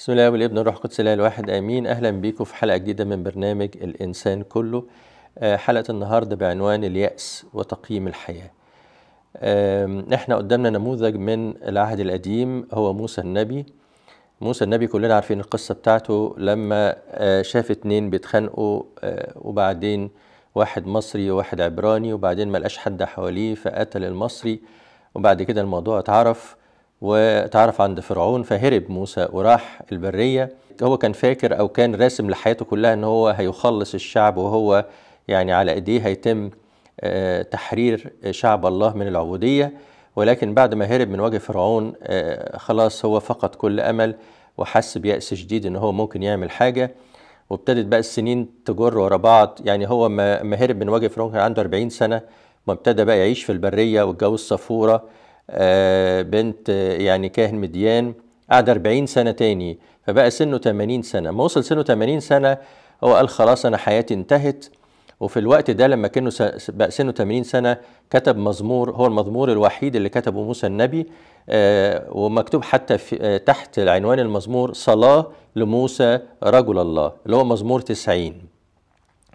بسم الله والابن الروح القدس الله الواحد امين اهلا بيكم في حلقه جديده من برنامج الانسان كله آه، حلقه النهارده بعنوان الياس وتقييم الحياه احنا قدامنا نموذج من العهد القديم هو موسى النبي موسى النبي كلنا عارفين القصة بتاعته لما آه، شاف اتنين بيتخانقوا آه، وبعدين واحد مصري وواحد عبراني وبعدين ملقاش حد حواليه فقتل المصري وبعد كده الموضوع اتعرف وتعرف عند فرعون فهرب موسى وراح البرية هو كان فاكر أو كان راسم لحياته كلها أن هو هيخلص الشعب وهو يعني على إيديه هيتم آه، تحرير شعب الله من العبودية ولكن بعد ما هرب من وجه فرعون آه، خلاص هو فقد كل أمل وحس بيأس شديد أن هو ممكن يعمل حاجة وابتدت بقى السنين تجر ورا بعض يعني هو ما هرب من وجه فرعون كان عنده 40 سنة وابتدى بقى يعيش في البرية واتجوز صفورة آه، بنت يعني كاهن مديان قعد 40 سنة تاني فبقى سنه 80 سنة ما وصل سنه 80 سنة هو قال خلاص أنا حياتي انتهت وفي الوقت ده لما كانه بقى سنه 80 سنة كتب مزمور هو المزمور الوحيد اللي كتبه موسى النبي آه، ومكتوب حتى في آه، تحت عنوان المزمور صلاة لموسى رجل الله اللي هو مزمور 90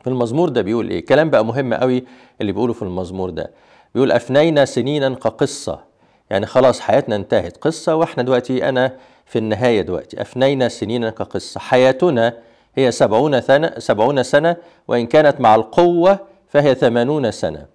في المزمور ده بيقول ايه كلام بقى مهم قوي اللي بيقوله في المزمور ده بيقول أفنينا سنينا كقصة يعني خلاص حياتنا انتهت قصة واحنا دلوقتي أنا في النهاية دلوقتي أفنينا سنين كقصة حياتنا هي سبعون سنة, سبعون سنة وإن كانت مع القوة فهي ثمانون سنة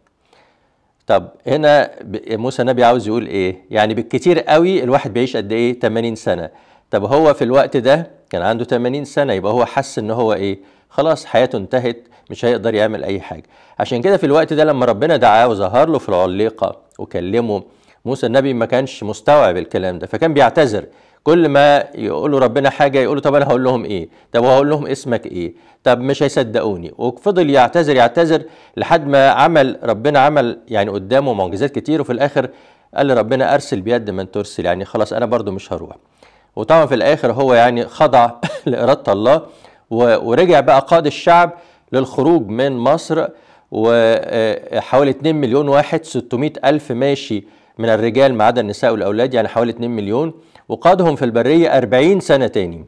طب هنا موسى النبي عاوز يقول ايه يعني بالكتير قوي الواحد بيعيش قد ايه 80 سنه طب هو في الوقت ده كان عنده 80 سنه يبقى هو حس ان هو ايه خلاص حياته انتهت مش هيقدر يعمل اي حاجه عشان كده في الوقت ده لما ربنا دعاه وظهر له في العليقه وكلمه موسى النبي ما كانش مستوعب الكلام ده فكان بيعتذر كل ما يقول ربنا حاجه يقول طب انا هقول لهم ايه طب وهقول لهم اسمك ايه طب مش هيصدقوني وفضل يعتذر يعتذر لحد ما عمل ربنا عمل يعني قدامه معجزات كتير وفي الاخر قال لربنا ارسل بيد من ترسل يعني خلاص انا برضو مش هروح وطبعا في الاخر هو يعني خضع لاراده الله ورجع بقى قاد الشعب للخروج من مصر وحوالي 2 مليون واحد 600 ألف ماشي من الرجال ما عدا النساء والأولاد يعني حوالي 2 مليون وقادهم في البرية 40 سنة تاني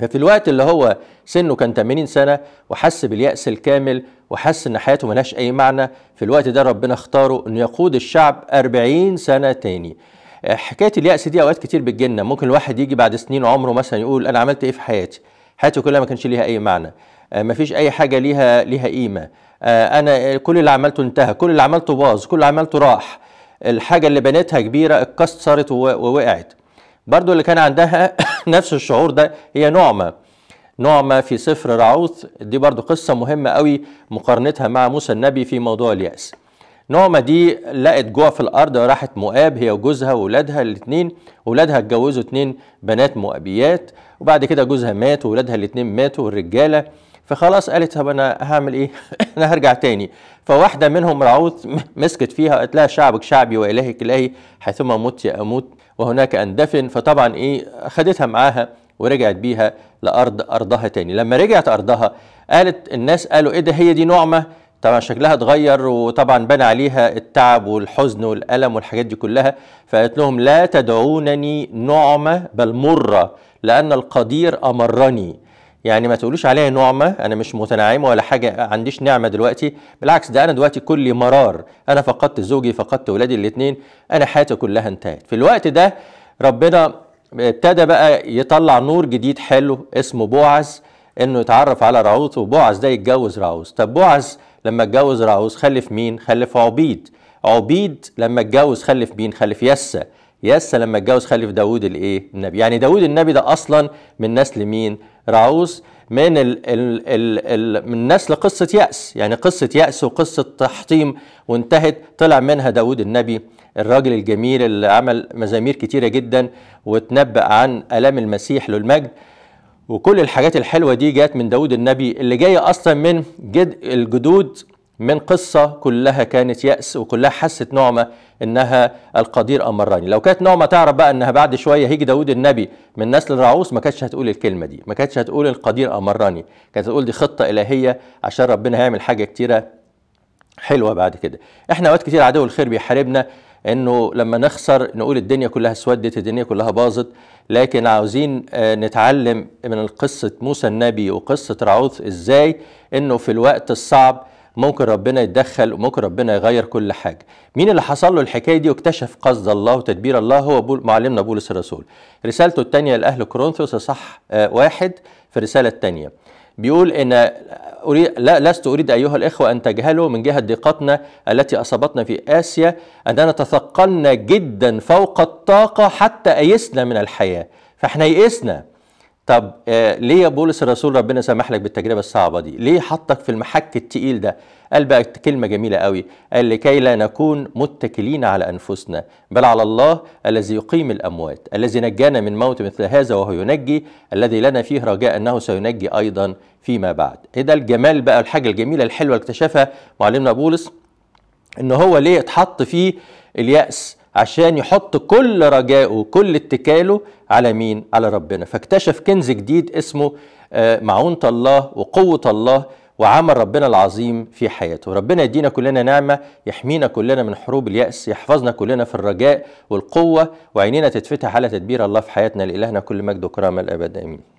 ففي الوقت اللي هو سنه كان 80 سنة وحس باليأس الكامل وحس إن حياته ملهاش أي معنى في الوقت ده ربنا اختاره إنه يقود الشعب 40 سنة تاني آه، حكاية اليأس دي أوقات كتير بتجيلنا ممكن الواحد يجي بعد سنين عمره مثلا يقول أنا عملت إيه في حياتي حياتي كلها ما كانش ليها أي معنى آه، مفيش أي حاجة ليها ليها قيمة آه، أنا كل اللي عملته انتهى كل اللي عملته باظ كل اللي عملته راح الحاجة اللي بنتها كبيرة اتكسرت ووقعت برضو اللي كان عندها نفس الشعور ده هي نعمة نعمة في سفر رعوث دي برضو قصة مهمة قوي مقارنتها مع موسى النبي في موضوع اليأس نعمة دي لقت جوع في الأرض وراحت مؤاب هي وجوزها وولادها الاثنين ولادها اتجوزوا اتنين بنات مؤابيات وبعد كده جوزها مات وولادها الاثنين ماتوا والرجالة فخلاص قالت طب انا هعمل ايه؟ انا هرجع تاني فواحده منهم راعوت مسكت فيها قالت لها شعبك شعبي والهك الهي حيثما مت اموت وهناك اندفن فطبعا ايه خدتها معاها ورجعت بيها لارض ارضها تاني لما رجعت ارضها قالت الناس قالوا ايه ده هي دي نعمه طبعا شكلها اتغير وطبعا بنى عليها التعب والحزن والألم والحاجات دي كلها فقالت لهم لا تدعونني نعمة بل مرة لأن القدير أمرني يعني ما تقولوش عليها نعمه انا مش متنعمه ولا حاجه عنديش نعمه دلوقتي بالعكس ده انا دلوقتي كلي مرار انا فقدت زوجي فقدت ولادي الاثنين انا حياتي كلها انتهت في الوقت ده ربنا ابتدى بقى يطلع نور جديد حلو اسمه بوعز انه يتعرف على راعوث وبوعز ده يتجوز راعوث طب بوعز لما اتجوز راعوث خلف مين خلف عبيد عبيد لما اتجوز خلف مين خلف يسا يسا لما اتجوز خلف داود الايه النبي يعني داود النبي ده اصلا من نسل مين رعوز من الـ الـ الـ الـ من نسل قصة يأس يعني قصة يأس وقصة تحطيم وانتهت طلع منها داود النبي الراجل الجميل اللي عمل مزامير كتيرة جدا وتنبأ عن ألام المسيح للمجد وكل الحاجات الحلوة دي جات من داود النبي اللي جاية أصلا من جد الجدود من قصة كلها كانت يأس وكلها حست نعمة إنها القدير أمراني لو كانت نعمة تعرف بقى إنها بعد شوية هيجي داود النبي من نسل الرعوس ما كانتش هتقول الكلمة دي ما كانتش هتقول القدير أمراني كانت هتقول دي خطة إلهية عشان ربنا هيعمل حاجة كتيرة حلوة بعد كده إحنا أوقات كتير عدو الخير بيحاربنا انه لما نخسر نقول الدنيا كلها اسودت الدنيا كلها باظت لكن عاوزين آه، نتعلم من قصه موسى النبي وقصه رعوث ازاي انه في الوقت الصعب ممكن ربنا يتدخل وممكن ربنا يغير كل حاجه مين اللي حصل له الحكايه دي واكتشف قصد الله وتدبير الله هو بول معلمنا بولس الرسول رسالته الثانيه لاهل كورنثوس صح آه، واحد في الرساله الثانيه بيقول ان آه، أريد لا لست اريد ايها الاخوه ان تجهلوا من جهه ضيقتنا التي اصابتنا في اسيا اننا تثقلنا جدا فوق الطاقه حتى ايسنا من الحياه فاحنا يئسنا طب آه ليه يا بولس الرسول ربنا سامح لك بالتجربه الصعبه دي ليه حطك في المحك التقيل ده قال بقى كلمه جميله قوي قال لكي لا نكون متكلين على انفسنا بل على الله الذي يقيم الاموات الذي نجانا من موت مثل هذا وهو ينجي الذي لنا فيه رجاء انه سينجي ايضا فيما بعد ايه ده الجمال بقى الحاجه الجميله الحلوه اللي اكتشفها معلمنا بولس ان هو ليه اتحط فيه الياس عشان يحط كل رجائه وكل اتكاله على مين على ربنا فاكتشف كنز جديد اسمه آه، معونة الله وقوة الله وعمل ربنا العظيم في حياته ربنا يدينا كلنا نعمة يحمينا كلنا من حروب اليأس يحفظنا كلنا في الرجاء والقوة وعينينا تتفتح على تدبير الله في حياتنا لإلهنا كل مجد وكرامة الأبد آمين